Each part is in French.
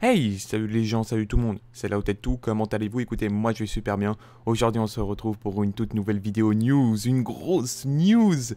Hey, salut les gens, salut tout le monde, c'est là tête tout, comment allez-vous Écoutez, moi je vais super bien. Aujourd'hui on se retrouve pour une toute nouvelle vidéo news, une grosse news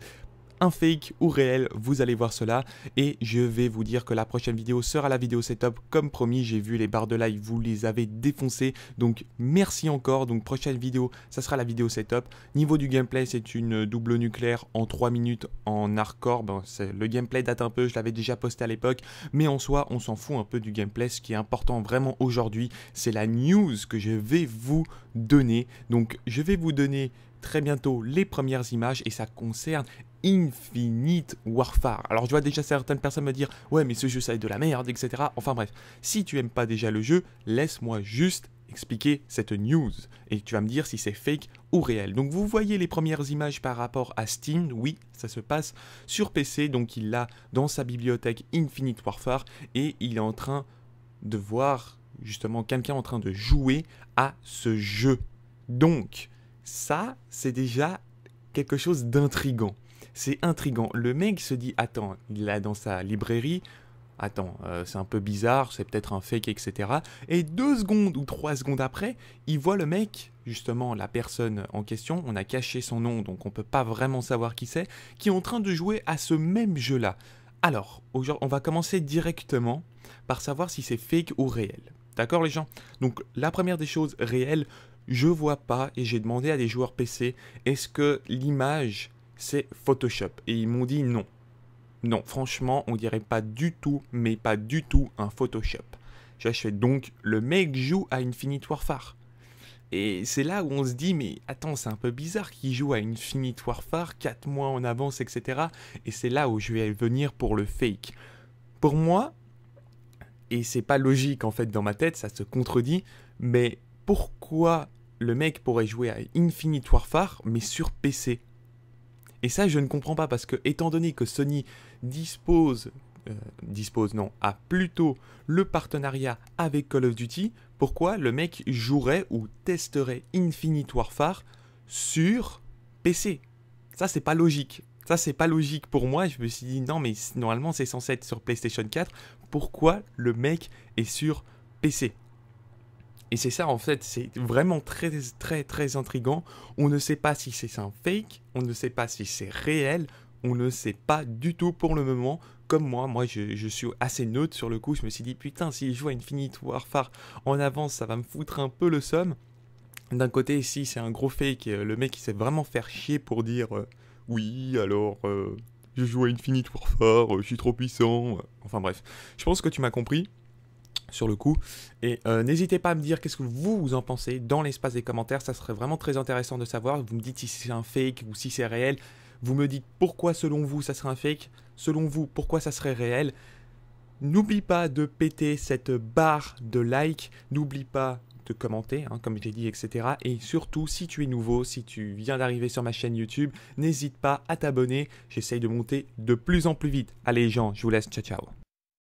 un fake ou réel, vous allez voir cela. Et je vais vous dire que la prochaine vidéo sera la vidéo setup. Comme promis, j'ai vu les barres de live, vous les avez défoncées. Donc merci encore. Donc prochaine vidéo, ça sera la vidéo setup. Niveau du gameplay, c'est une double nucléaire en 3 minutes en hardcore. le gameplay date un peu, je l'avais déjà posté à l'époque. Mais en soi, on s'en fout un peu du gameplay. Ce qui est important vraiment aujourd'hui, c'est la news que je vais vous donner. Donc je vais vous donner très bientôt les premières images et ça concerne Infinite Warfare. Alors je vois déjà certaines personnes me dire ouais mais ce jeu ça est de la merde etc. Enfin bref, si tu aimes pas déjà le jeu, laisse-moi juste expliquer cette news et tu vas me dire si c'est fake ou réel. Donc vous voyez les premières images par rapport à Steam, oui, ça se passe sur PC, donc il l'a dans sa bibliothèque Infinite Warfare et il est en train de voir justement quelqu'un en train de jouer à ce jeu. Donc, ça, c'est déjà quelque chose d'intrigant. C'est intrigant. Le mec se dit Attends, il a dans sa librairie. Attends, euh, c'est un peu bizarre, c'est peut-être un fake, etc. Et deux secondes ou trois secondes après, il voit le mec, justement la personne en question, on a caché son nom, donc on ne peut pas vraiment savoir qui c'est, qui est en train de jouer à ce même jeu-là. Alors, on va commencer directement par savoir si c'est fake ou réel. D'accord les gens Donc la première des choses réelles, je vois pas et j'ai demandé à des joueurs PC est-ce que l'image c'est Photoshop et ils m'ont dit non. Non, franchement, on dirait pas du tout, mais pas du tout un Photoshop. J'achète donc le mec joue à Infinite Warfare. Et c'est là où on se dit, mais attends, c'est un peu bizarre qu'il joue à Infinite Warfare, 4 mois en avance, etc. Et c'est là où je vais venir pour le fake. Pour moi, et c'est pas logique en fait dans ma tête, ça se contredit, mais pourquoi le mec pourrait jouer à Infinite Warfare, mais sur PC. Et ça, je ne comprends pas, parce que, étant donné que Sony dispose, euh, dispose, non, a plutôt le partenariat avec Call of Duty, pourquoi le mec jouerait ou testerait Infinite Warfare sur PC Ça, c'est pas logique. Ça, c'est pas logique pour moi. Je me suis dit, non, mais normalement, c'est censé être sur PlayStation 4. Pourquoi le mec est sur PC et c'est ça en fait, c'est vraiment très très très intrigant. On ne sait pas si c'est un fake, on ne sait pas si c'est réel, on ne sait pas du tout pour le moment. Comme moi, moi je, suis assez neutre sur le coup, je me suis dit putain si je à Infinite Warfare en avance ça va me foutre un peu le somme. D'un côté si c'est un gros fake, euh, le mec il sait vraiment faire chier pour dire euh, oui alors... Euh, je joue à Infinite Warfare, je suis trop puissant. Enfin bref, je pense que tu m'as compris sur le coup. Et euh, n'hésitez pas à me dire qu'est-ce que vous, vous en pensez dans l'espace des commentaires. Ça serait vraiment très intéressant de savoir. Vous me dites si c'est un fake ou si c'est réel. Vous me dites pourquoi selon vous ça serait un fake. Selon vous pourquoi ça serait réel. N'oublie pas de péter cette barre de like. N'oublie pas de commenter, hein, comme j'ai dit, etc. Et surtout, si tu es nouveau, si tu viens d'arriver sur ma chaîne YouTube, n'hésite pas à t'abonner. J'essaye de monter de plus en plus vite. Allez, gens, je vous laisse. Ciao, ciao.